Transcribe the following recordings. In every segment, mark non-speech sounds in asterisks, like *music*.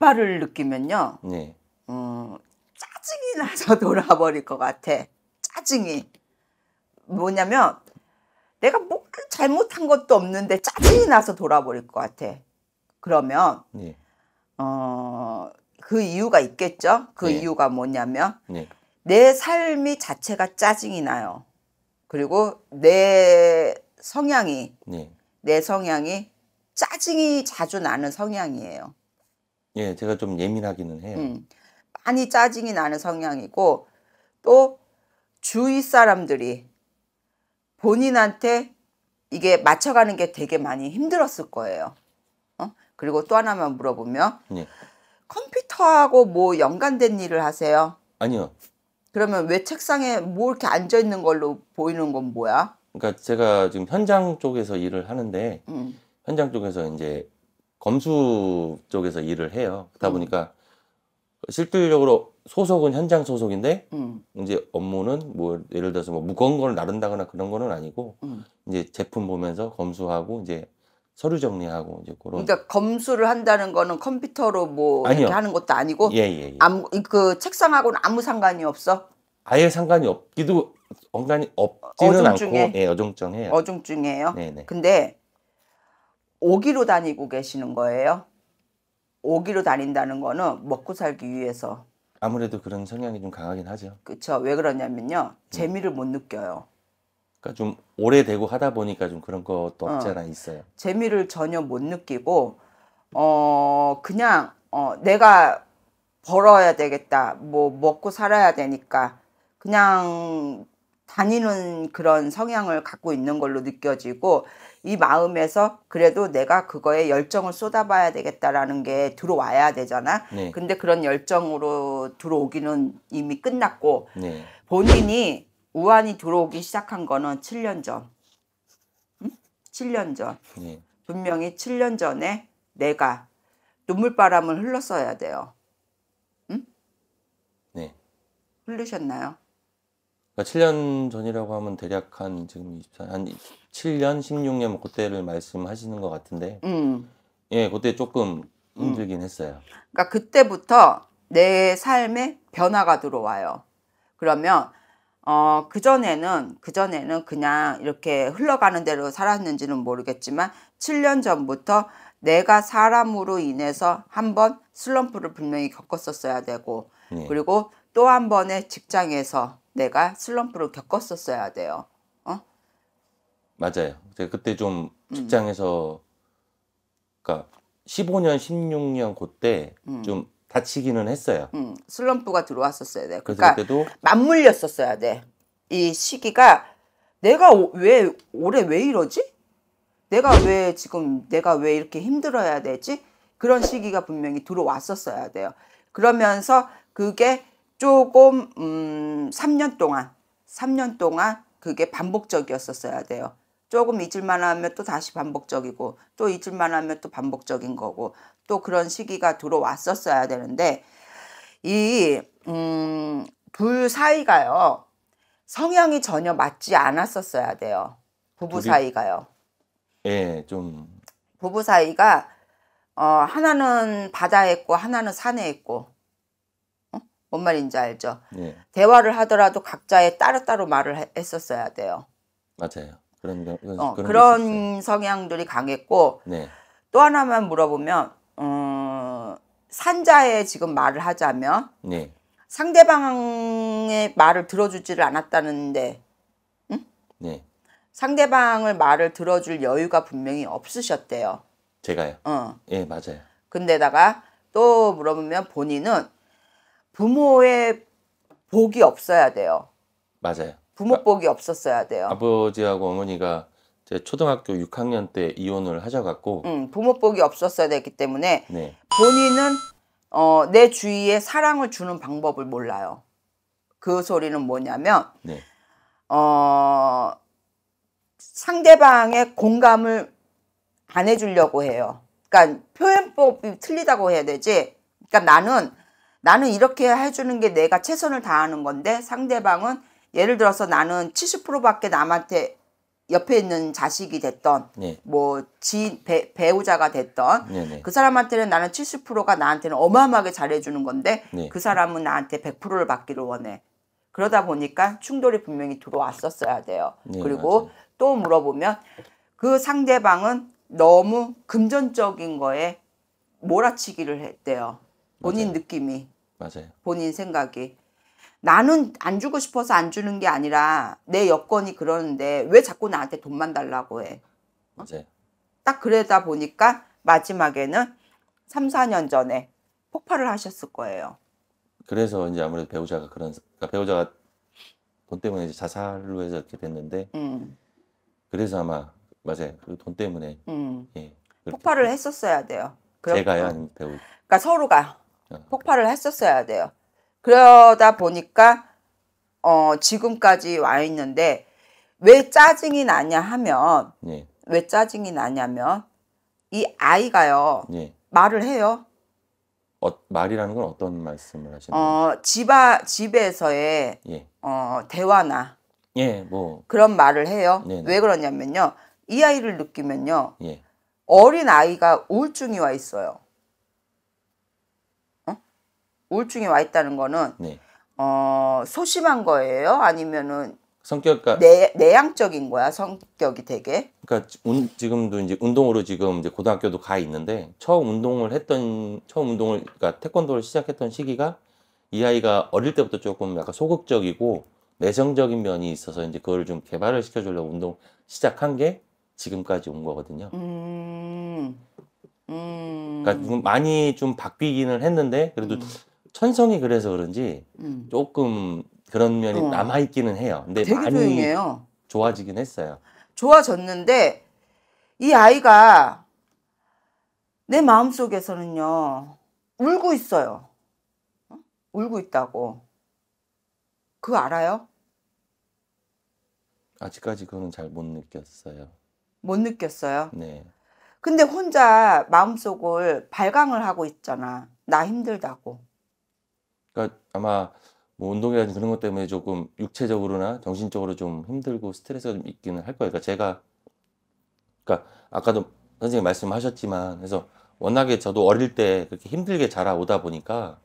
약발을 느끼면요. 네. 음, 짜증이 나서 *laughs* 돌아버릴 것 같아. 짜증이. 뭐냐면 내가 뭐 잘못한 것도 없는데 짜증이 나서 돌아버릴 것 같아. 그러면 네. 어, 그 이유가 있겠죠. 그 네. 이유가 뭐냐면 네. 내 삶이 자체가 짜증이 나요. 그리고 내 성향이 네. 내 성향이 짜증이 자주 나는 성향이에요. 예, 제가 좀 예민하기는 해요. 음, 많이 짜증이 나는 성향이고 또 주위 사람들이 본인한테 이게 맞춰가는 게 되게 많이 힘들었을 거예요. 어? 그리고 또 하나만 물어보면 예. 컴퓨터하고 뭐 연관된 일을 하세요? 아니요. 그러면 왜 책상에 뭐 이렇게 앉아 있는 걸로 보이는 건 뭐야? 그러니까 제가 지금 현장 쪽에서 일을 하는데 음. 현장 쪽에서 이제 검수 쪽에서 일을 해요. 그러다 음. 보니까 실질적으로 소속은 현장 소속인데 음. 이제 업무는 뭐 예를 들어서 뭐 무거운 걸 나른다거나 그런 거는 아니고 음. 이제 제품 보면서 검수하고 이제 서류 정리하고 이제 그런 그러니까 검수를 한다는 거는 컴퓨터로 뭐 아니요. 이렇게 하는 것도 아니고 예, 예, 예. 아무 그 책상하고는 아무 상관이 없어. 아예 상관이 없기도 상관이 없지는 않고 중에. 예, 어중중해요. 어중중해요. 네네. 근데 오기로 다니고 계시는 거예요? 오기로 다닌다는 거는 먹고 살기 위해서. 아무래도 그런 성향이 좀 강하긴 하죠. 그쵸. 왜 그러냐면요. 음. 재미를 못 느껴요. 그러니까 좀 오래되고 하다 보니까 좀 그런 것도 어. 없지 않아 있어요. 재미를 전혀 못 느끼고, 어, 그냥, 어, 내가 벌어야 되겠다. 뭐, 먹고 살아야 되니까. 그냥 다니는 그런 성향을 갖고 있는 걸로 느껴지고 이 마음에서 그래도 내가 그거에 열정을 쏟아봐야 되겠다라는 게 들어와야 되잖아. 네. 근데 그런 열정으로 들어오기는 이미 끝났고 네. 본인이 우환이 들어오기 시작한 거는 7년 전. 응? 7년 전. 네. 분명히 7년 전에 내가 눈물바람을 흘렀어야 돼요. 응? 네. 흘르셨나요? 그러니까 7년 전이라고 하면 대략 한 지금 24, 한 7년, 16년 뭐 그때를 말씀하시는 것 같은데, 음. 예, 그때 조금 음. 힘들긴 음. 했어요. 그러니까 그때부터 내 삶에 변화가 들어와요. 그러면 어, 그전에는, 그전에는 그냥 이렇게 흘러가는 대로 살았는지는 모르겠지만, 7년 전부터 내가 사람으로 인해서 한번 슬럼프를 분명히 겪었었어야 되고, 네. 그리고 또한 번의 직장에서 내가 슬럼프를 겪었었어야 돼요. 어? 맞아요. 제가 그때 좀 음. 직장에서, 음. 그니까 15년, 16년 그때 음. 좀 다치기는 했어요. 음, 슬럼프가 들어왔었어야 돼. 그러니까 그때도 맞물렸었어야 돼. 이 시기가 내가 왜 올해 왜 이러지? 내가 왜 지금 내가 왜 이렇게 힘들어야 되지? 그런 시기가 분명히 들어왔었어야 돼요. 그러면서 그게 조금 음 3년 동안 3년 동안 그게 반복적이었었어야 돼요. 조금 잊을만 하면 또 다시 반복적이고 또 잊을만 하면 또 반복적인 거고 또 그런 시기가 들어왔었어야 되는데 이둘 음, 사이가요 성향이 전혀 맞지 않았었어야 돼요 부부 둘이... 사이가요 예좀 부부 사이가 어, 하나는 바다에 있고 하나는 산에 있고 뭔 말인지 알죠? 예. 대화를 하더라도 각자의 따로따로 말을 했었어야 돼요. 맞아요. 그런 그런, 어, 그런 성향들이 강했고 네. 또 하나만 물어보면 음, 산자에 지금 말을 하자면 네. 상대방의 말을 들어주지를 않았다는데 응? 네. 상대방을 말을 들어줄 여유가 분명히 없으셨대요. 제가요. 어. 예 맞아요. 근데다가 또 물어보면 본인은 부모의 복이 없어야 돼요. 맞아요. 부모 아, 복이 아, 없었어야 돼요. 아버지하고 어머니가 제 초등학교 6학년 때 이혼을 하셔갖고 음, 부모 복이 없었어야 됐기 때문에 네. 본인은 어, 내 주위에 사랑을 주는 방법을 몰라요. 그 소리는 뭐냐면 네. 어, 상대방의 공감을 안 해주려고 해요. 그러니까 표현법이 틀리다고 해야 되지. 그러니까 나는 나는 이렇게 해주는 게 내가 최선을 다하는 건데 상대방은 예를 들어서 나는 70%밖에 남한테 옆에 있는 자식이 됐던 예. 뭐 지인 배, 배우자가 됐던 네네. 네. 그 사람한테는 나는 70%가 나한테는 어마어마하게 잘해주는 건데 네. 그 사람은 나한테 100%를 받기를 원해 그러다 보니까 충돌이 분명히 들어왔었어야 돼요 네, 그리고 맞아요. 또 물어보면 그 상대방은 너무 금전적인 거에 몰아치기를 했대요 본인 맞아요. 느낌이. 맞아요. 본인 생각이. 나는 안 주고 싶어서 안 주는 게 아니라 내 여건이 그러는데 왜 자꾸 나한테 돈만 달라고 해. 어? 딱 그러다 보니까 마지막에는 3, 4년 전에 폭발을 하셨을 거예요. 그래서 이제 아무래도 배우자가 그런 그러니까 배우자가 돈 때문에 이제 자살로 해서 이렇게 됐는데 음. 그래서 아마 맞아요. 그 돈 때문에 음. 예, 폭발을 했었어야 돼요. 제가요, 아니면 배우? 그러니까 서로가 폭발을 했었어야 돼요. 그러다 보니까 어, 지금까지 와 있는데 왜 짜증이 나냐 하면 예. 왜 짜증이 나냐면 이 아이가요 예. 말을 해요. 어, 말이라는 건 어떤 말씀을 하시는 어, 거예요? 어, 집아, 집에서의 예. 어, 대화나 예, 뭐 그런 말을 해요. 네네. 네. 왜 그러냐면요. 이 아이를 느끼면요. 예. 어린 아이가 우울증이 와 있어요. 우울증이 와 있다는 거는 네. 어, 소심한 거예요? 아니면은 성격 그 내, 내향적인 거야 성격이 되게 그러니까 운, 지금도 이제 운동으로 지금 이제 고등학교도 가 있는데 처음 운동을 했던 처음 운동을 그러니까 태권도를 시작했던 시기가 이 아이가 어릴 때부터 조금 약간 소극적이고 내성적인 면이 있어서 이제 그걸 좀 개발을 시켜주려고 운동 시작한 게 지금까지 온 거거든요. 음, 음. 그러니까 좀 많이 좀 바뀌기는 했는데 그래도 음. 천성이 그래서 그런지 음. 조금 그런 면이 어. 남아 있기는 해요. 근데 되게 많이 조용해요. 좋아지긴 했어요. 좋아졌는데 이 아이가 내 마음속에서는요. 울고 있어요. 어? 울고 있다고. 그 알아요? 아직까지 그거잘못 느꼈어요. 못 느꼈어요? 네. 근데 혼자 마음속을 발광을 하고 있잖아. 나 힘들다고. 그러니까 아마 뭐 운동이라든지 그런 것 때문에 조금 육체적으로나 정신적으로 좀 힘들고 스트레스가 좀 있기는 할 거예요. 그러니까 제가 그러니까 아까도 선생님 말씀하셨지만 그래서 워낙에 저도 어릴 때 그렇게 힘들게 자라오다 보니까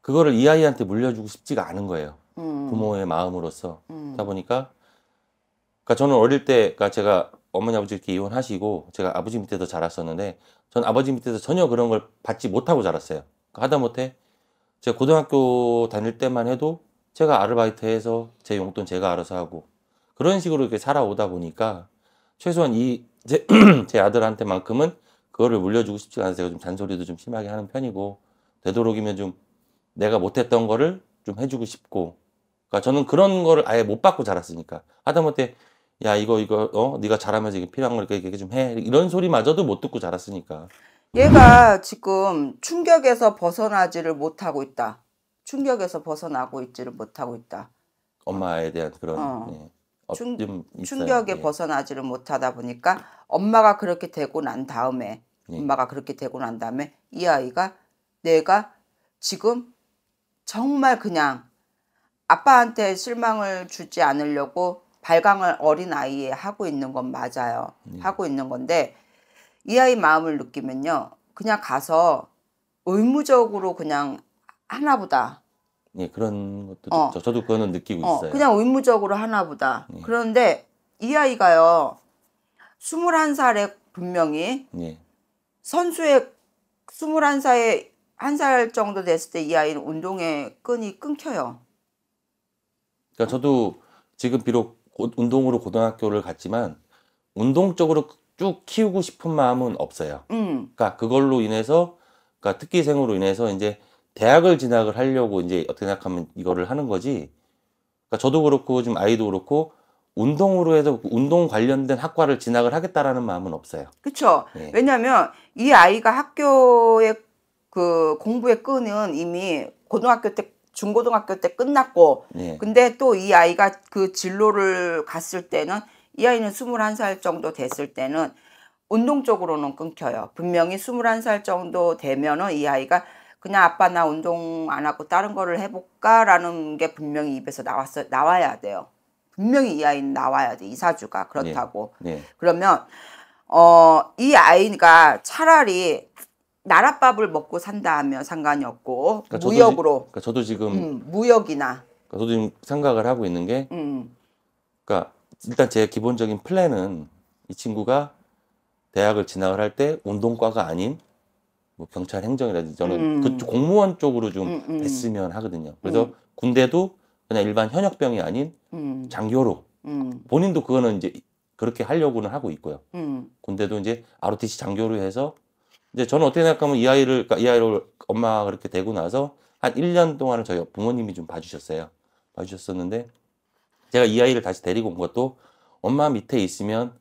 그거를 이 아이한테 물려주고 싶지가 않은 거예요. 음. 부모의 마음으로서 음. 그러다 보니까 그러니까 저는 어릴 때 그러니까 제가 어머니 아버지 이렇게 이혼하시고 제가 아버지 밑에서 자랐었는데 전 아버지 밑에서 전혀 그런 걸 받지 못하고 자랐어요. 그 하다못해 제가 고등학교 다닐 때만 해도 제가 아르바이트 해서 제 용돈 제가 알아서 하고 그런 식으로 이렇게 살아오다 보니까 최소한 이 제 제 *clears throat* 아들한테만큼은 그거를 물려주고 싶지 않아서 제가 좀 잔소리도 좀 심하게 하는 편이고 되도록이면 좀 내가 못했던 거를 좀 해주고 싶고 그러니까 저는 그런 거를 아예 못 받고 자랐으니까 하다못해 야 이거 이거 어 네가 잘하면서 이게 필요한 걸 이렇게, 이렇게 좀해 이런 소리마저도 못 듣고 자랐으니까 얘가 지금 충격에서 벗어나지를 못하고 있다. 충격에서 벗어나고 있지를 못하고 있다. 엄마에 대한 그런 어. 네. 충, 충격에 예. 벗어나지를 못하다 보니까 엄마가 그렇게 되고 난 다음에 예. 엄마가 그렇게 되고 난 다음에 이 아이가 내가 지금 정말 그냥 아빠한테 실망을 주지 않으려고 발광을 어린 아이에 하고 있는 건 맞아요. 예. 하고 있는 건데 이 아이 마음을 느끼면요. 그냥 가서 의무적으로 그냥 하나보다. 예, 그런 것도 어. 저, 저도 그거는 느끼고 어, 있어요. 그냥 의무적으로 하나보다. 예. 그런데 이 아이가요. 21살에 분명히 예. 선수의 21살에 한 살 정도 됐을 때 이 아이는 운동의 끈이 끊겨요. 그러니까 저도 지금 비록 운동으로 고등학교를 갔지만 운동적으로 쭉 키우고 싶은 마음은 없어요. 음. 그러니까 그걸로 인해서 그러니까 특기생으로 인해서 이제 대학을 진학을 하려고 이제 어떻게 생각하면 이거를 하는 거지. 그러니까 저도 그렇고 지금 아이도 그렇고 운동으로 해서 운동 관련된 학과를 진학을 하겠다라는 마음은 없어요. 그렇죠. 네. 예. 왜냐하면 이 아이가 학교에그 공부의 끈은 이미 고등학교 때 중고등학교 때 끝났고 네. 근데 또 이 아이가 그 진로를 갔을 때는 이 아이는 21살 정도 됐을 때는 운동 쪽으로는 끊겨요. 분명히 21살 정도 되면은 이 아이가 그냥 아빠 나 운동 안 하고 다른 거를 해볼까? 라는 게 분명히 입에서 나왔어, 나와야 돼요. 분명히 이 아이는 나와야 돼. 이사주가. 그렇다고. 네, 네. 그러면, 어, 이 아이가 차라리 나랏밥을 먹고 산다 하면 상관이 없고, 그러니까 무역으로. 저도, 그러니까 저도 지금. 음, 무역이나. 그러니까 저도 지금 생각을 하고 있는 게, 음. 그러니까 일단 제 기본적인 플랜은 이 친구가 대학을 진학을 할 때 운동과가 아닌 뭐 경찰 행정이라든지 저는 음. 그 공무원 쪽으로 좀 음, 했으면 음. 하거든요. 그래서 음. 군대도 그냥 일반 현역병이 아닌 음. 장교로 본인도 그거는 이제 그렇게 하려고는 하고 있고요. 군대도 이제 ROTC 장교로 해서 이제 저는 어떻게 생각하면 이 아이를 그러니까 이 아이를 엄마가 그렇게 되고 나서 한 1년 동안은 저희 부모님이 좀 봐주셨어요. 봐주셨었는데 제가 이 아이를 다시 데리고 온 것도 엄마 밑에 있으면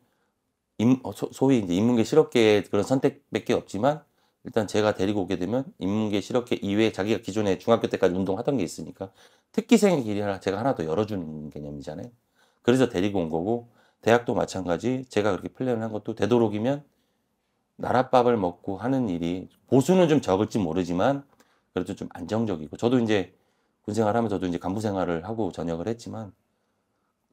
임, 어, 소위 이제 인문계 실업계 그런 선택밖에 없지만 일단 제가 데리고 오게 되면 인문계 실업계 이외에 자기가 기존에 중학교 때까지 운동하던 게 있으니까 특기생의 길이 하나 제가 하나 더 열어주는 개념이잖아요. 그래서 데리고 온 거고 대학도 마찬가지 제가 그렇게 플랜을 한 것도 되도록이면 나랏밥을 먹고 하는 일이 보수는 좀 적을지 모르지만 그래도 좀 안정적이고 저도 이제 군 생활하면서도 이제 간부 생활을 하고 전역을 했지만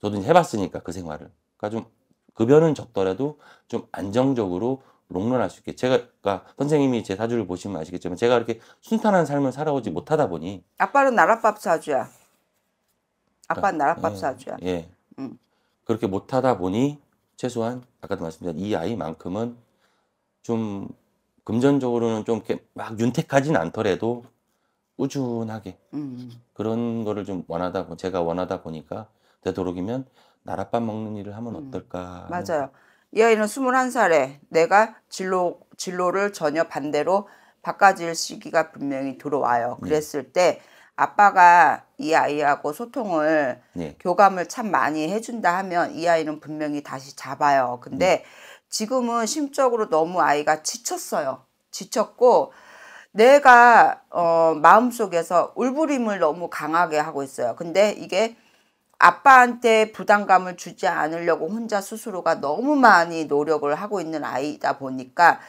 저도 해봤으니까 그 생활을. 그러니까 좀 급여는 적더라도 좀 안정적으로 롱런할 수 있게 제가 그러니까 선생님이 제 사주를 보시면 아시겠지만 제가 이렇게 순탄한 삶을 살아오지 못하다 보니 아빠는 나랏밥 사주야. 아빠는 그러니까, 나랏밥 예, 사주야. 예. 음. 그렇게 못하다 보니 최소한 아까도 말씀드린 이 아이만큼은 좀 금전적으로는 좀 이렇게 막 윤택하진 않더라도 꾸준하게 음. 그런 거를 좀 원하다 제가 원하다 보니까 되도록이면 나랏밥 먹는 일을 하면 음, 어떨까. 맞아요. 이 아이는 21살에 내가 진로, 진로를 전혀 반대로 바꿔질 시기가 분명히 들어와요. 네. 그랬을 네. 때 아빠가 이 아이하고 소통을 네. 교감을 참 많이 해준다 하면 이 아이는 분명히 다시 잡아요. 근데 네. 지금은 심적으로 너무 아이가 지쳤어요. 지쳤고 내가 어, 마음속에서 울부림을 너무 강하게 하고 있어요. 근데 이게 아빠한테 부담감을 주지 않으려고 혼자 스스로가 너무 많이 노력을 하고 있는 아이다 보니까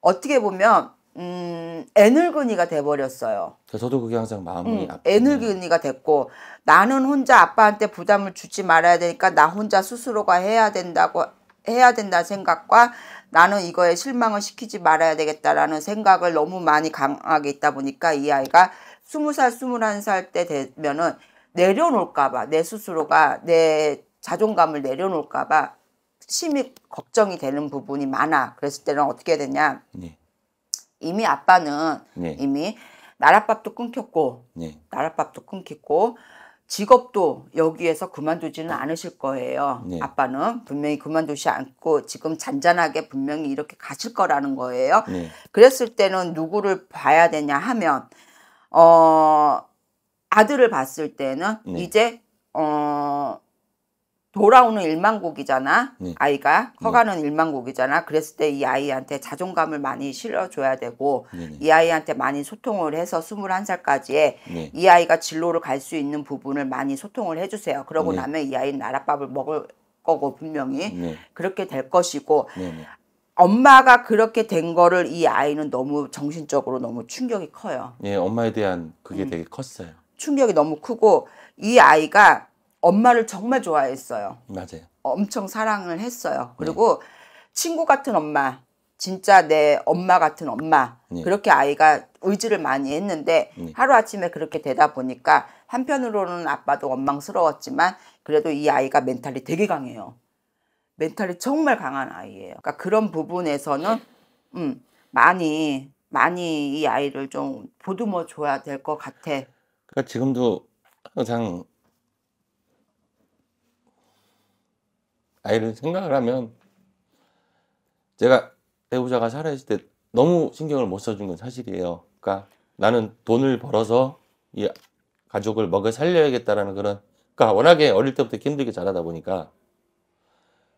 어떻게 보면 음, 애늙은이가 돼버렸어요. 저도 그게 항상 마음이 음, 애늙은이가 됐고 나는 혼자 아빠한테 부담을 주지 말아야 되니까 나 혼자 스스로가 해야 된다고 해야 된다 생각과 나는 이거에 실망을 시키지 말아야 되겠다라는 생각을 너무 많이 강하게 있다 보니까 이 아이가 스무 살스물살때 되면은 내려놓을까봐 내 스스로가 내 자존감을 내려놓을까봐 심히 걱정이 되는 부분이 많아. 그랬을 때는 어떻게 해야 되냐? 네. 이미 아빠는 네. 이미 나랏밥도 끊겼고 네. 나랏밥도 끊겼고 직업도 여기에서 그만두지는 않으실 거예요. 네. 아빠는 분명히 그만두지 않고 지금 잔잔하게 분명히 이렇게 가실 거라는 거예요. 네. 그랬을 때는 누구를 봐야 되냐 하면 어 아들을 봤을 때는 네. 이제 어 돌아오는 일만곡이잖아 네. 아이가 커가는 네. 일만곡이잖아 그랬을 때 이 아이한테 자존감을 많이 실어줘야 되고 네이 네. 아이한테 많이 소통을 해서 스물한 살까지에 네. 이 아이가 진로를 갈 수 있는 부분을 많이 소통을 해주세요 그러고 네. 나면 이 아이는 나랏밥을 먹을 거고 분명히 네. 그렇게 될 것이고 네 엄마가 그렇게 된 거를 이 아이는 너무 정신적으로 너무 충격이 커요 예 엄마에 대한 그게 음. 되게 컸어요 충격이 너무 크고 이 아이가 엄마를 정말 좋아했어요. 맞아요. 엄청 사랑을 했어요. 네. 그리고 네. 친구 같은 엄마, 진짜 내 엄마 같은 엄마 네. 그렇게 아이가 의지를 많이 했는데 네. 하루아침에 그렇게 되다 보니까 한편으로는 아빠도 원망스러웠지만 그래도 이 아이가 멘탈이 되게 강해요. 멘탈이 정말 강한 아이예요. 그러니까 그런 부분에서는 음, 많이 많이 이 아이를 좀 보듬어 줘야 될 것 같아. 그러니까 지금도 항상 아이를 생각을 하면 제가 배우자가 살아있을 때 너무 신경을 못 써준 건 사실이에요. 그러니까 나는 돈을 벌어서 이 가족을 먹여 살려야겠다라는 그런 그러니까 워낙에 어릴 때부터 힘들게 자라다 보니까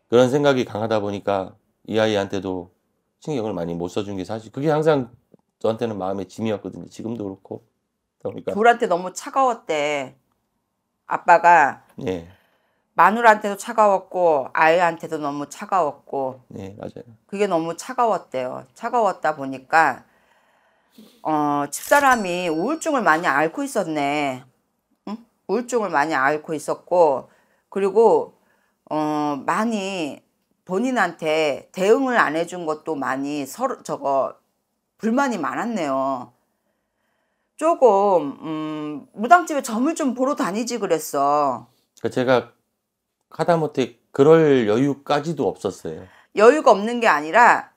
그런 생각이 강하다 보니까 이 아이한테도 신경을 많이 못 써준 게 사실 그게 항상 저한테는 마음의 짐이었거든요. 지금도 그렇고 그러니까 둘한테 너무 차가웠대. 아빠가 예. 마누라한테도 차가웠고 아이한테도 너무 차가웠고 네 맞아요 그게 너무 차가웠대요 차가웠다 보니까 어 집사람이 우울증을 많이 앓고 있었네 응? 우울증을 많이 앓고 있었고 그리고 어 많이 본인한테 대응을 안 해준 것도 많이 서로 저거 불만이 많았네요 조금 음, 무당집에 점을 좀 보러 다니지 그랬어. 그러니까 제가 하다못해 그럴 여유까지도 없었어요. 여유가 없는 게 아니라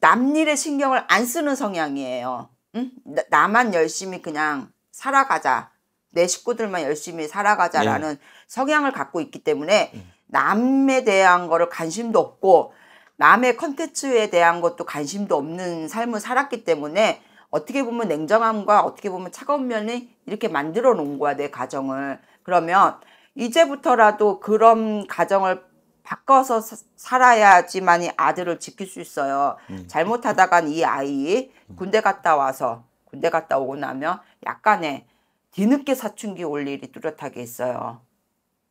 남일에 신경을 안 쓰는 성향이에요. 응? 나, 나만 열심히 그냥 살아가자. 내 식구들만 열심히 살아가자라는 네. 성향을 갖고 있기 때문에 예. 남에 대한 거를 관심도 없고 남의 컨텐츠에 대한 것도 관심도 없는 삶을 살았기 때문에 어떻게 보면 냉정함과 어떻게 보면 차가운 면이 이렇게 만들어 놓은 거야 내 가정을 그러면 이제부터라도 그런 가정을 바꿔서 살아야지만이 아들을 지킬 수 있어요. 음. 잘못하다간 이 아이 군대 갔다 와서 군대 갔다 오고 나면 약간의 뒤늦게 사춘기 올 일이 뚜렷하게 있어요.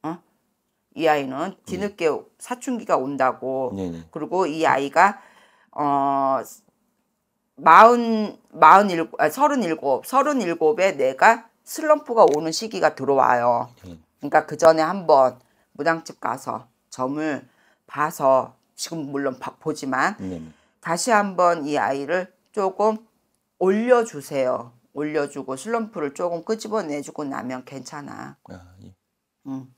어? 이 아이는 뒤늦게 음. 사춘기가 온다고 네네. 그리고 이 아이가 어 마흔 마흔 일곱 아, 서른일곱 서른일곱에 내가 슬럼프가 오는 시기가 들어와요. 음. 그러니까 그 전에 한번 무당집 가서 점을 봐서 지금 물론 봐, 보지만 네. 다시 한번 이 아이를 조금 올려주세요. 올려주고 슬럼프를 조금 끄집어내주고 나면 괜찮아. 아, 예. 응. 음.